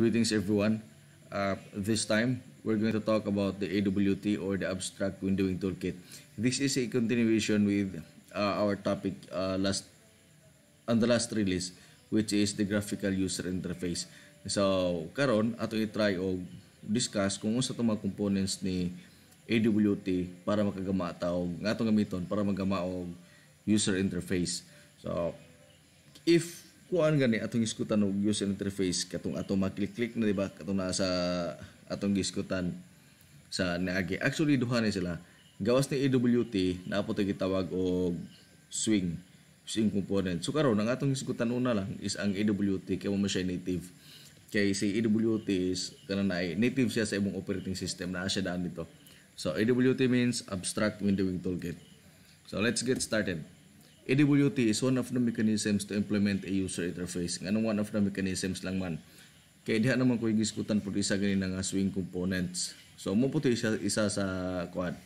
Greetings everyone. Uh, this time, we're going to talk about the AWT or the Abstract Windowing Toolkit. This is a continuation with uh, our topic uh, last on the last release which is the graphical user interface. So, karon ato i-try og discuss kung unsa mga components ni AWT para makagama taw nga atong gamiton para magama og user interface. So, if kuan gani atong iskutan og user interface katong atong maklik-klik na di ba katong naa sa atong giskutan sa niagi actually duha ni sila gawas ni AWT naapo to gitawag og swing swing component so karon ang atong iskutan una lang is ang AWT kay mo siya native kay si AWT is kanang na native siya sa imong operating system na siya daan dito so AWT means abstract windowing toolkit so let's get started AWT is one of the mechanisms to implement a user interface. Anong one of the mechanisms lang man. Kaya diha naman ko igiskutan po isa ganin nga swing components. So, mo po siya isa sa quad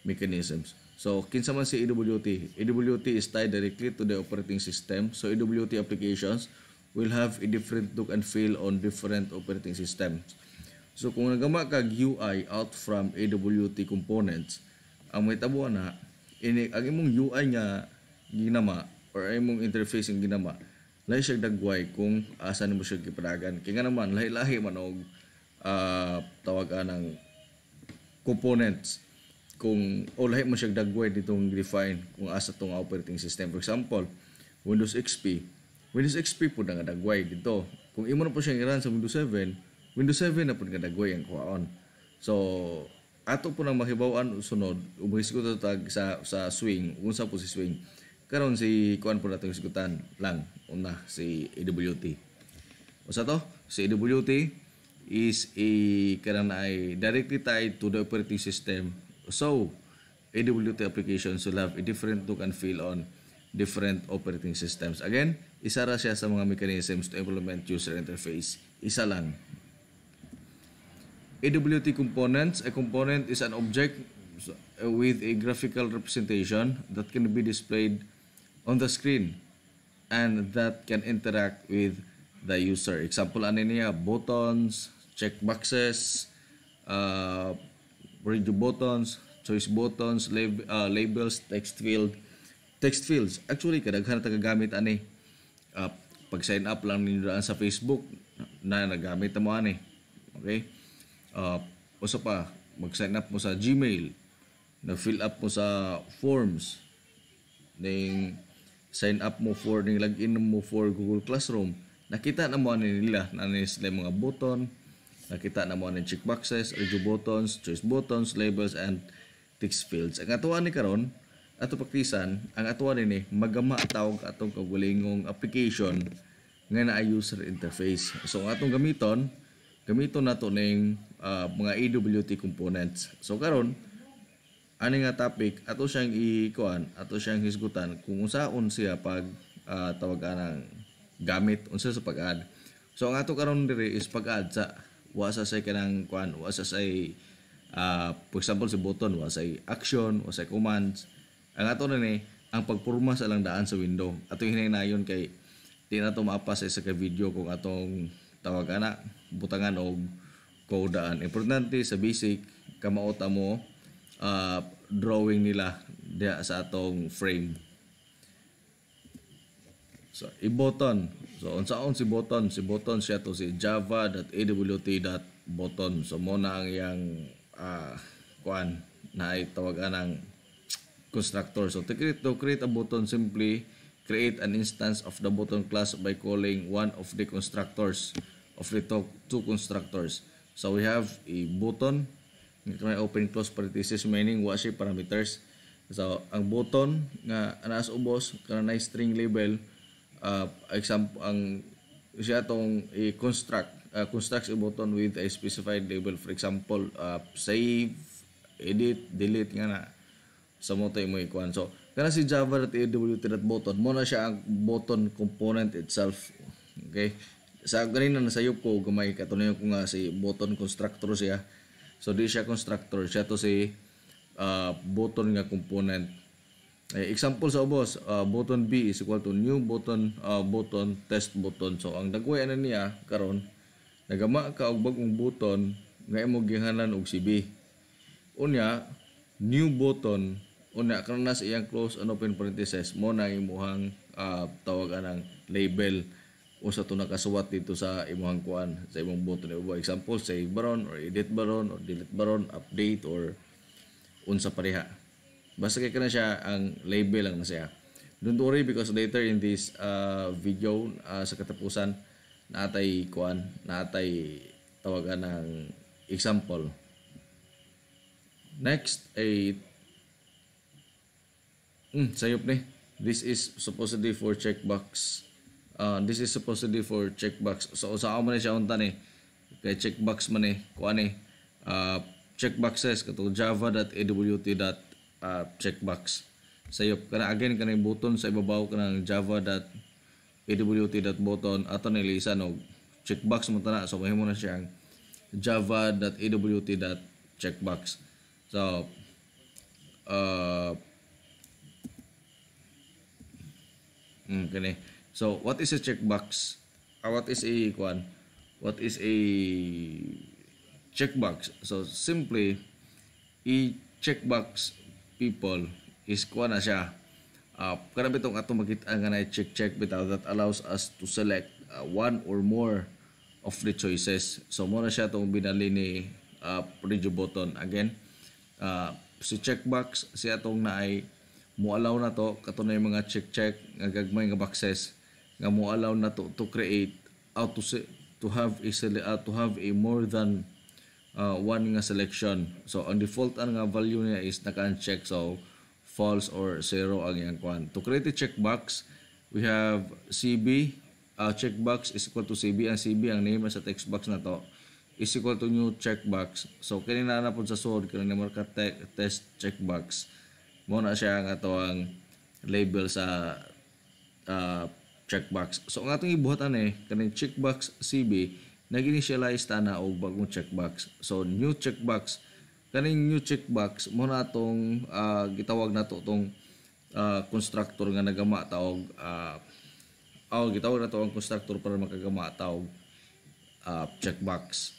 mechanisms. So, kinsa man si AWT. AWT is tied directly to the operating system. So, AWT applications will have a different look and feel on different operating systems. So, kung nagama kag UI out from AWT components, ang may tabuan na, ang imong UI nga ginama or imong interface ang ginama lahi siya dagway kung asa nimo siya gipadagan kay nga naman lahi-lahi man og uh, tawagan ng components kung o lahi mo siya dagway ditong define kung asa tong operating system for example Windows XP Windows XP po na nga dagway dito kung imo na po siya i-run sa Windows 7 Windows 7 na po nga dagway ang kuhaon so ato po nang mahibawan sunod ubuhis ko tag sa sa swing unsa po si swing karon si kuan po natong isgutan lang una si AWT usa to si AWT is a karon ay directly tied to the operating system so AWT applications will have a different look and feel on different operating systems. Again, isa ra siya sa mga mechanisms to implement user interface. Isa lang. AWT components, a component is an object with a graphical representation that can be displayed on the screen and that can interact with the user. Example, ano niya, buttons, checkboxes, uh, radio buttons, choice buttons, lab uh, labels, text field, text fields. Actually, kadaghan gamit ani uh, pag sign up lang ninyo sa Facebook na nagamit mo ani. Okay? Uh, usa pa, mag-sign up mo sa Gmail, na fill up mo sa forms, ning sign up mo for ning login mo for Google Classroom nakita na mo ni nila na ni sila mga button nakita na mo ni boxes radio buttons choice buttons labels and text fields ang atuan ni karon ato praktisan ang atuan ni magama tawag atong kagulingong application nga naa user interface so ang atong gamiton gamiton nato ning uh, mga AWT components so karon ani nga topic ato siyang ikuan ato siyang hisgutan kung unsaon siya pag uh, tawag anang gamit unsa sa pag-add so ang ato karon diri is pag-add sa wa sa say kanang kuan wa sa say uh, for example si button wa sa action wa sa commands ang ato na ni ang pagpurma sa lang daan sa window ato hinay hinaynayon kay di na to maapas sa ka video kung atong tawagan ana butangan og codaan importante sa basic kamaota mo uh, drawing nila diha sa atong frame. So, i-button. So, on saon si button? Si button siya to si java.awt.button. So, muna ang iyang uh, ah, kuan na itawagan ng constructor. So, to create, to create a button, simply create an instance of the button class by calling one of the constructors of the two constructors. So, we have a button ito may open close parenthesis meaning wa siya parameters. So ang button nga anas ubos kana na string label uh, example ang siya tong i-construct uh, constructs a button with a specified label for example uh, save edit delete nga na sa mo tayo mo ikuan so kana si java at .awt button mo na siya ang button component itself okay sa ganina na sayop ko gamay katunayan ko nga si button constructor siya So di siya constructor, siya to si uh, button nga component. Eh, example sa ubos, uh, button B is equal to new button uh, button test button. So ang dagway ana niya karon nagama ka og bagong button nga imo gihanan og si B. Unya new button unya karon nas iyang close and open parenthesis mo na imong uh, tawagan ng label o sa tunang kasuwat dito sa imong kuan sa imong buto ni ubo example say baron or edit baron or delete baron update or unsa pareha basta kay kana siya ang label lang na siya don't worry because later in this uh, video uh, sa katapusan natay kuan natay tawagan ng example next ay mm, sayop ni this is supposedly for checkbox uh, this is supposedly for checkbox so usa man siya unta ni kay checkbox man ni kuan ni uh, checkboxes kato java.awt.checkbox uh, ah, checkbox sayop kana again kana button sa ibabaw kana java.awt.button aton ni lisa no checkbox man ta so mahimo na siya ang java.awt.checkbox so uh, mm, kani So, what is a checkbox? Uh, what is a kwan? What is a checkbox? So, simply, i-checkbox people is kwan na siya. Uh, karami itong atong makita nga na check-check that allows us to select uh, one or more of the choices. So, muna siya itong binali ni uh, radio button. Again, uh, si checkbox siya itong na ay allow na to katunay mga check-check nga gagmay nga boxes nga mo allow na to, to create out uh, to to have a uh, to have a more than uh, one nga selection so on default ang nga value niya is naka uncheck so false or zero ang iyang kwan to create a checkbox we have cb uh, checkbox is equal to cb ang cb ang name sa text box na to is equal to new checkbox so kinina na po sa sword kinina marka te test checkbox mo na siya ang atong label sa uh, checkbox. So ang atong ibuhatan eh, kaning checkbox CB, nag-initialize ta na og bagong checkbox. So new checkbox, kaning new checkbox, mo na atong uh, ah, gitawag nato tong uh, constructor nga nagama taog uh, ah, oh, gitawag nato ang constructor para makagama taog uh, checkbox.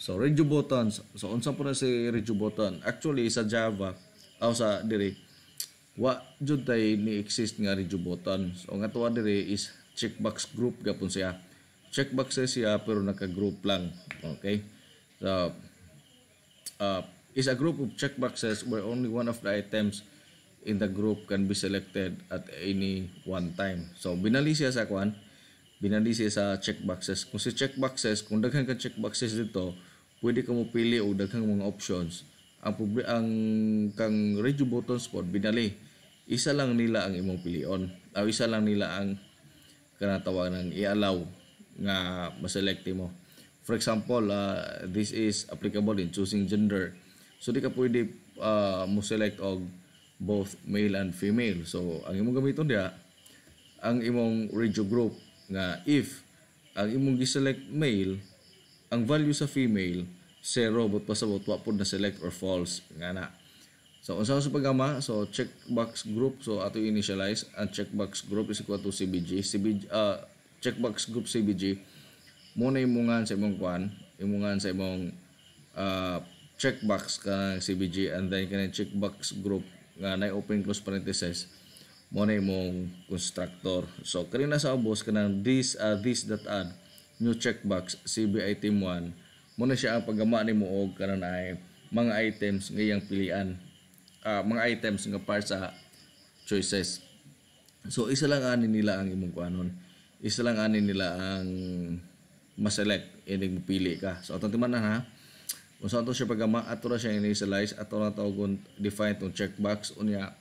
So radio buttons, so unsa po na si radio button? Actually sa Java, aw oh, sa dire wa jud tay ni exist nga radio button so ang atuan dire is checkbox group gapon siya checkbox siya pero naka group lang okay so uh, is a group of checkboxes where only one of the items in the group can be selected at any one time so binali siya sa kwan binali siya sa checkboxes kung si checkboxes kung daghan ka checkboxes dito pwede ka mo pili og daghang mga options ang ang kang radio buttons pod binali isa lang nila ang imong pilion aw isa lang nila ang kanatawa ng i-allow nga maselect mo for example uh, this is applicable in choosing gender so di ka pwede uh, mo select og both male and female so ang imong gamiton dia ang imong radio group nga if ang imong gi-select male ang value sa female zero but pasabot wa pud na select or false nga na So, unsa sa pagama, so checkbox group, so ato initialize ang checkbox group is equal to CBG. CBG uh, ah, checkbox group CBG mo na imungan sa imong kwan, imungan sa imong uh, checkbox ka ng CBG and then kanang checkbox group nga na open close parenthesis mo na imong constructor. So kani na sa ubos kanang this uh, this dot add new checkbox CB item 1 mo siya ang pagama nimo og kanang ay mga items ngayang pilian uh, mga items nga para sa choices. So isa lang ani nila ang imong kuanon. Isa lang ani nila ang ma-select ining pili ka. So atong na ha. Kung saan to siya pagama, ato na siya initialize, ato na tawag kung define itong checkbox, unya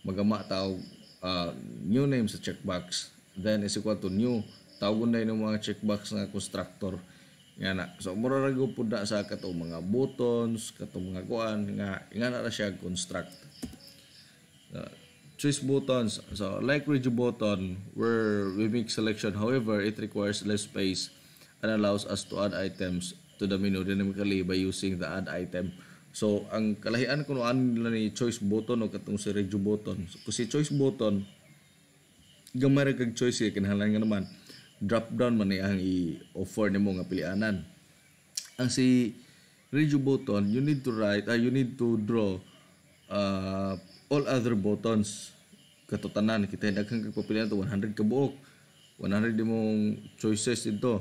magama tawag uh, new name sa checkbox. Then is equal to new, tawag na yung mga checkbox na constructor nga na so mura ra gud sa katong mga buttons katong mga kuan nga nga na ra siya construct uh, choose buttons so like rigid button where we make selection however it requires less space and allows us to add items to the menu dynamically by using the add item so ang kalahian kuno an nila ni choice button o katong si rigid button so, kung si choice button gamay ra kag choice kay kinahanglan nga naman drop down man ang i-offer nimo nga pilianan. Ang si radio button, you need to write, uh, you need to draw uh, all other buttons katotanan kita daghang kag pipilian to 100 ka buok 100 imong choices dito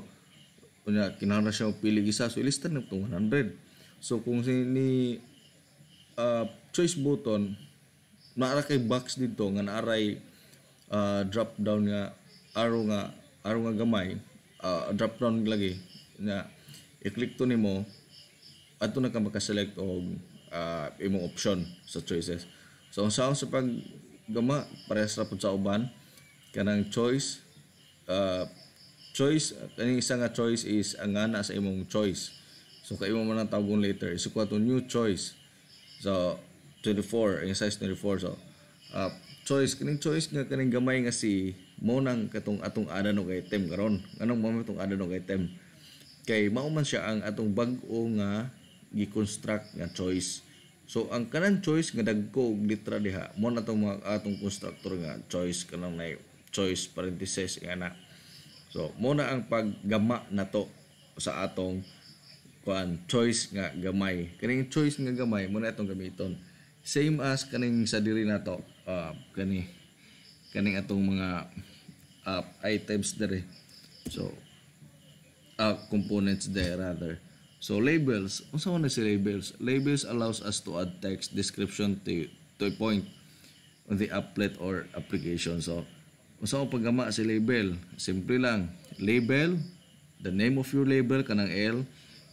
unya kinahanglan siya pili isa so ilistan na itong 100 so kung si ni uh, choice button naara kay box dito nga naaray uh, drop down nga arrow nga araw nga gamay uh, drop down lagi na i-click to nimo adto na ka maka-select og uh, imong option sa choices so ang sound sa pag gama parehas ra sa uban kanang choice uh, choice kaning isa nga choice is ang ana sa imong choice so kay imong man tawgon later so kuha to new choice so 24 ang size 24 so uh, choice kaning choice nga kaning gamay nga si mo nang katong atong adano adanog item karon anong mo adano adanog item kay mao man siya ang atong bag-o nga gi-construct nga choice so ang kanang choice nga dagko og litra diha mo na tong atong constructor nga choice kanang nay choice parenthesis nga na so mo na ang paggama nato sa atong kuan choice nga gamay kaning choice nga gamay mo na itong gamiton same as kaning sa diri nato uh, kani kani atong mga uh, items dere so uh, components there rather so labels unsa man si labels labels allows us to add text description to to a point on the applet or application so unsa ang paggama si label simple lang label the name of your label kanang L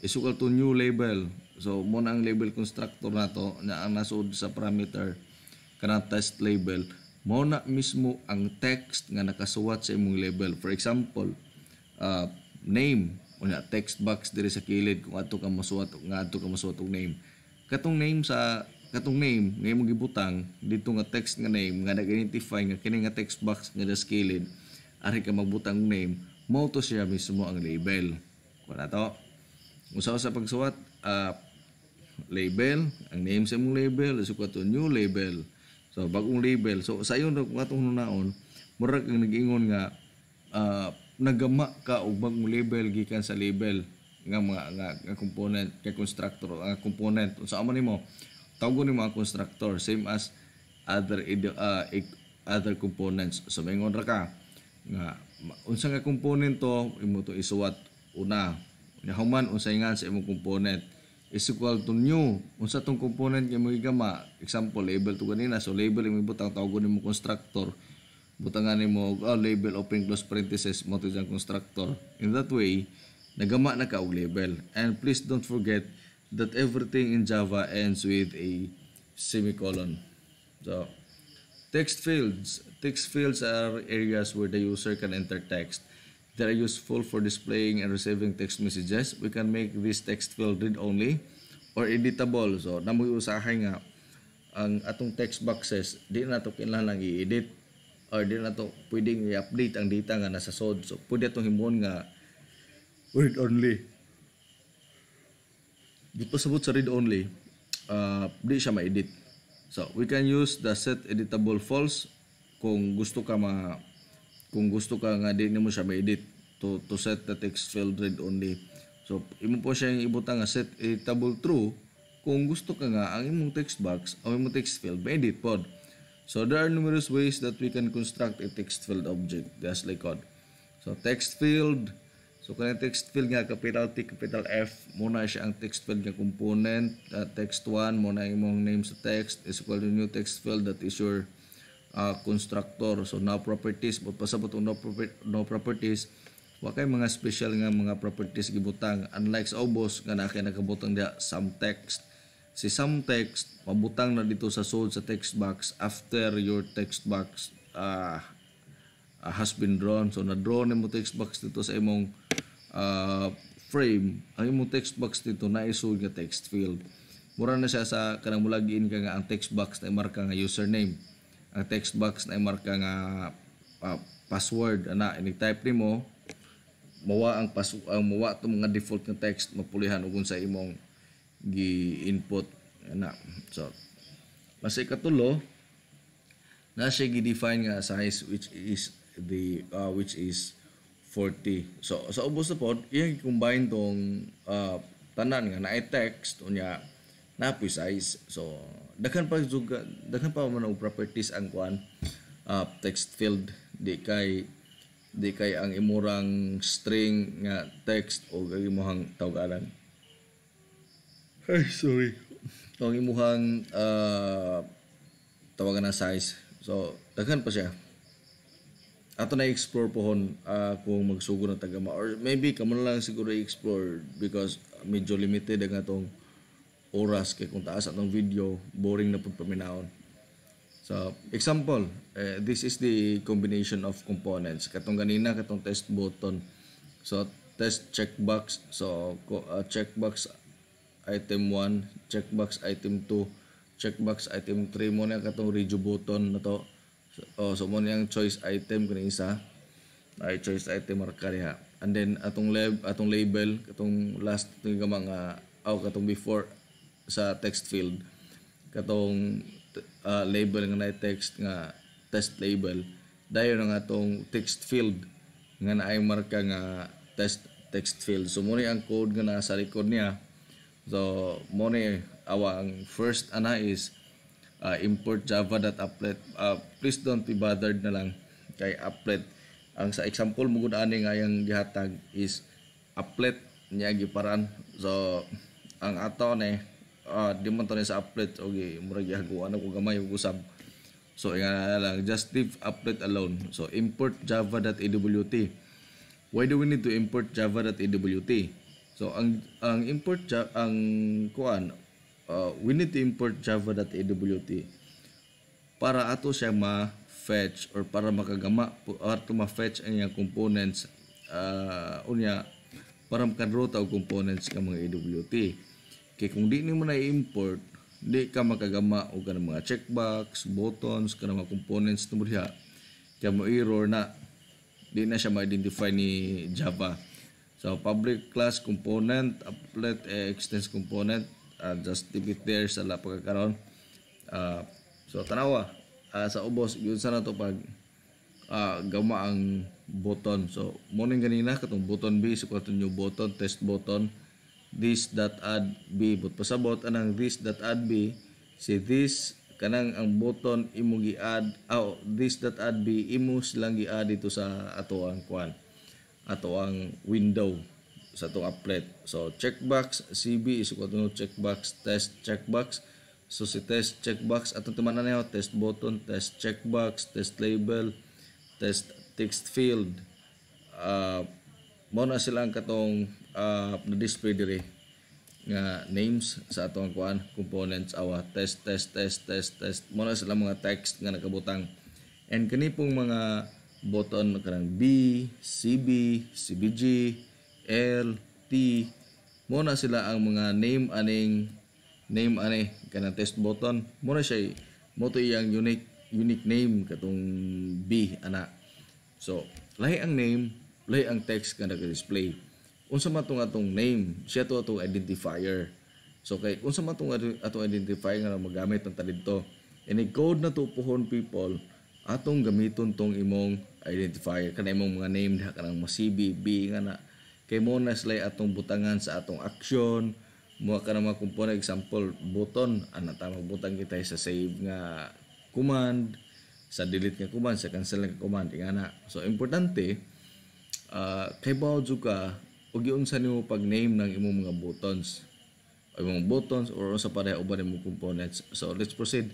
is equal to new label so mo na ang label constructor nato na ang nasud sa parameter kanang test label mo na mismo ang text nga nakasuwat sa imong label for example uh, name una text box diri sa kilid kung ato ka masuwat nga ato ka masuwat og name katong name sa katong name nga imong gibutang dito nga text nga name nga nag-identify nga kini nga text box nga sa kilid ari ka magbutang name mo to siya mismo ang label kun ato usa sa pagsuwat uh, label ang name sa imong label sukat new label So bagong label. So sa iyon kung atong naon, murag ang nag-ingon nga uh, nagama ka og bagong label gikan sa label nga mga nga, nga component kay constructor nga component unsa man nimo tawgon nimo ang constructor same as other uh, other components so mingon ra ka nga unsa nga component to imo to isuwat una human unsay nga sa imong component is equal to new. Unsa tong component nga mo gigama? Example, label to kanina. So label imong butang tawgon nimo constructor. Butangan nimo og oh, ah, label open close parenthesis mo to diyang constructor. In that way, nagama na ka label. And please don't forget that everything in Java ends with a semicolon. So text fields, text fields are areas where the user can enter text that are useful for displaying and receiving text messages. We can make this text field read only or editable. So, namoy usahay nga ang atong text boxes, di na to kinahanglan i-edit or di na to pwedeng i-update ang data nga nasa SOD. So, pwede itong himon nga read only. Gipasabot sa read only, uh, di siya ma-edit. So, we can use the set editable false kung gusto ka ma kung gusto ka nga di nimo siya ma-edit to, to set the text field read only so imo po siya yung ibutang nga set editable true kung gusto ka nga ang imong text box o imong text field ma-edit pod so there are numerous ways that we can construct a text field object just like code so text field So kaya text field nga capital T capital F muna siya ang text field nga component uh, text 1 muna imong name sa text is equal to new text field that is your uh, constructor so no properties but pasabot no, no properties wa mga special nga mga properties gibutang unlike sa obos nga na nakabutang dia some text si some text mabutang na dito sa sold sa text box after your text box uh, has been drawn so na draw mo text box dito sa imong uh, frame ang imong text box dito na isud nga text field mura na siya sa kanang mulagin ka nga ang text box na imarka nga username ang text box na imarka nga uh, password ana ini type nimo mawa ang pasu ang mawa to mga default nga text mapulihan og unsa imong gi-input ana so masay katulo na siya gi-define nga size which is the uh, which is 40 so sa so, ubos na pod iya combine tong uh, tanan nga na text unya na-precise. So, daghan pa juga, daghan pa man properties ang kuan uh, ah, text field di kay di kay ang imurang string nga text o ang imong tawag Ay, sorry. So, ang imuhang uh, tawagan na size. So, daghan pa siya. Ato na-explore pohon uh, ah, kung magsugo ng tagama. Or maybe, kamo lang siguro i-explore because medyo limited ang atong oras kay kung taas atong video boring na pud paminahon so example eh, this is the combination of components katong ganina katong test button so test checkbox so uh, checkbox item 1 checkbox item 2 checkbox item 3 mo na katong radio button na to so, oh, so mo niyang choice item kani isa ay choice item marka diha and then atong lab atong label katong last ito yung mga aw ah, oh, katong before sa text field katong uh, label nga na text nga test label dayon nga tong text field nga naay marka nga test text field so mo ang code nga naa sa likod niya so mo ni awang first ana is uh, import java.applet uh, please don't be bothered na lang kay applet ang sa example mo gud ani nga yang gihatag is applet niya giparan so ang ato ni eh, uh, di man tayo sa applet o okay, murag ihaguan ako gamay ug usab so nga lang just leave update alone so import java.ewt why do we need to import java.ewt so ang ang import ang kuan uh, we need to import java.ewt para ato siya ma-fetch or para makagama or to ma-fetch ang iyang components uh, unya para makanrota og components kang mga ewt Kay kung di nimo na import di ka makagama og kanang mga checkbox, buttons, kanang mga components tungod diha. Kay mo error na di na siya ma-identify ni Java. So public class component, applet eh, extends component, uh, just leave it there sa lapag karon Uh, ah, so tanawa uh, sa ubos yun sana to pag uh, gama ang button. So morning ganina katong button B so katong new button, test button this.add.b but pasabot anang this.add.b si this kanang ang button imo gi-add aw oh, this.add.b imo silang gi-add dito sa ato ang kwan ato ang window sa tong applet so checkbox cb is isukod no checkbox test checkbox so si test checkbox ato tumanan niyo test button test checkbox test label test text field uh, ah, mo na sila ang katong uh, ah, na display dire nga names sa atong kuan components awa test test test test test mo na sila mga text nga nakabutang and kini pong mga button kanang B, CB, CBG, L, T mo na sila ang mga name aning name ani kana test button mo na siya eh. mo to iyang unique unique name katong B ana so lahi ang name lahi ang text nga nag-display unsa man tong atong name siya to atong identifier so kay unsa man tong atong identifier nga magamit ang talidto ini code na to people atong gamiton tong imong identifier kana imong mga name diha kanang mo CBB nga na kay mo na slay atong butangan sa atong action mo ka na mga component example button ana ah, tama butang kita sa save nga command sa delete nga command sa cancel nga command ingana so importante uh, kay bao juga ug giunsa nimo pag-name ng imong mga buttons o imong buttons or sa pareha uban imong components. So let's proceed.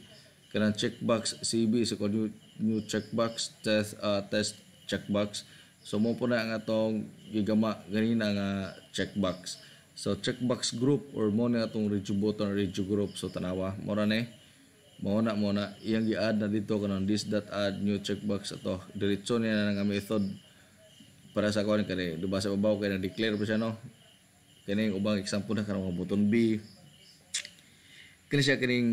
Kanang checkbox CB is so, called new, new checkbox test uh, test checkbox. So mo po na ang atong gigama ganina nga checkbox. So checkbox group or mo na atong radio button radio group so tanawa mo ra ni. mo na eh. mo na iyang gi-add na dito kanang this.add new checkbox ato diretso niya na nga method para sa kuan kani duba sa babaw kay na declare pa siya no kini ubang example na karong button B kini siya kining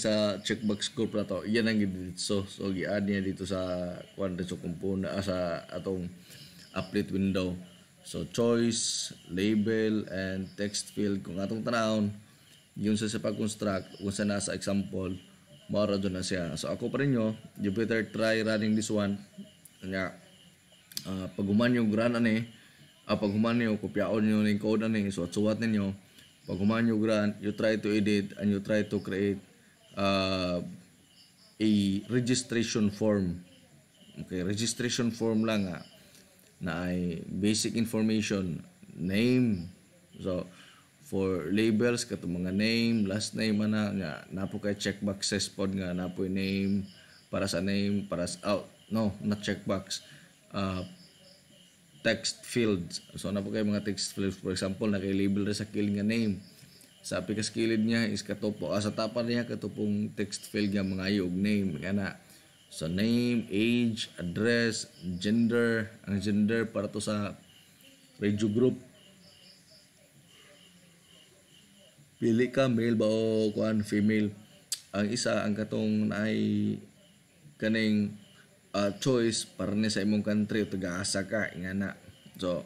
sa checkbox group na to yan ang gidit so so gi-add niya dito sa kuan dito kumpon ah, sa atong update window so choice label and text field kung atong tanawon yun sa sa pag-construct na sa example mao ra na siya so ako pa rin yo you better try running this one nga uh, ah, paghuman yung grana ni uh, ah, paghuman niyo kopyaon niyo ning code ani suwat-suwat ninyo pag human yung grant you try to edit and you try to create uh, a registration form okay registration form lang ha, na ay basic information name so for labels kato mga name last name ana nga napo kay checkbox pod nga napo name para sa name para sa out oh, no not checkbox Uh, text fields. So na ano po kayo mga text fields. For example, nakailabel na sa kill nga name. Sa api niya is katupo. Ah, sa tapan niya katupong text field nga mga ayog name. Kana. So name, age, address, gender. Ang gender para to sa radio group. Pili ka male ba o kuan female. Ang isa ang katong ay kaning uh, choice para ni sa imong country o tagaasa ka nga na so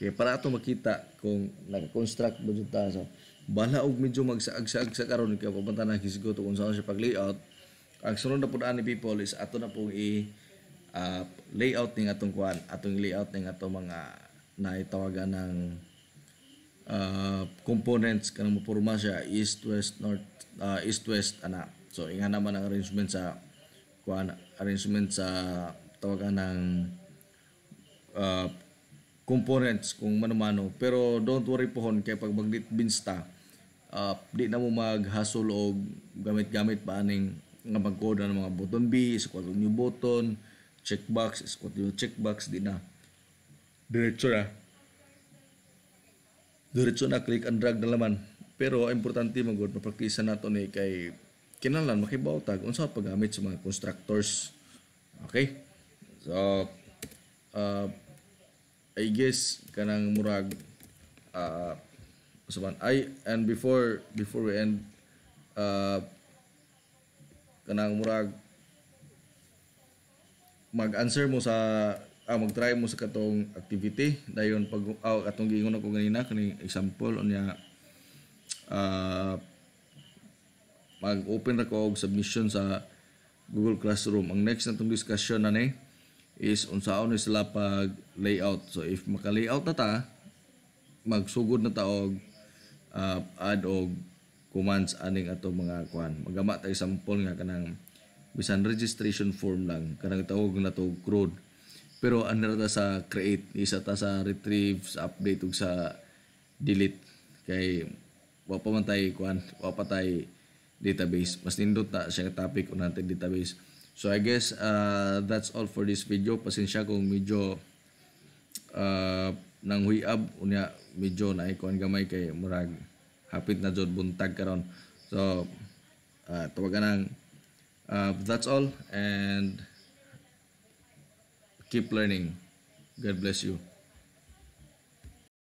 kaya para ato makita kung nag-construct ba ta so bala og medyo magsaag-saag sa karon kay papunta na hisgot kung saan siya pag-layout ang sunod na po ni people is ato na pong i uh, layout ning atong kuan atong layout ning atong mga naitawagan ng uh, components kanang mapurma siya east west north uh, east west ana so inga naman ang arrangement sa kuan arrangement sa tawagan ng uh, components kung manumano pero don't worry pohon kay pag magdit binsta uh, di na mo maghasol og gamit-gamit pa aning nga magkoda ng mga button B squat new button checkbox squat new checkbox di na diretso na diretso na click and drag na laman pero importante magod mapraktisan nato ni kay kinahanglan makibawtag unsa paggamit sa mga constructors. Okay? So uh, I guess kanang murag uh, usaban I and before before we end uh, kanang murag mag-answer mo sa ah, mag-try mo sa katong activity dayon pag oh, ah, atong giingon ako ganina kaning example unya uh, mag-open na ko og submission sa Google Classroom. Ang next na itong discussion na ni is unsaon ni sila pag layout. So if maka-layout na ta, magsugod na ta og uh, add og commands aning ato mga kwan. Magama tay sample nga kanang bisan registration form lang kanang tawag na to CRUD. Pero ano ta sa create, isa ta sa retrieve, sa update ug sa delete kay wa pa man tay kuan, wa pa tay database. Mas nindot ta siya topic on natin database. So I guess uh, that's all for this video. Pasensya kung medyo uh, nang huyab unya medyo na ikuan gamay kay murag hapit na jud buntag karon. So uh, tawagan ang uh, that's all and keep learning. God bless you.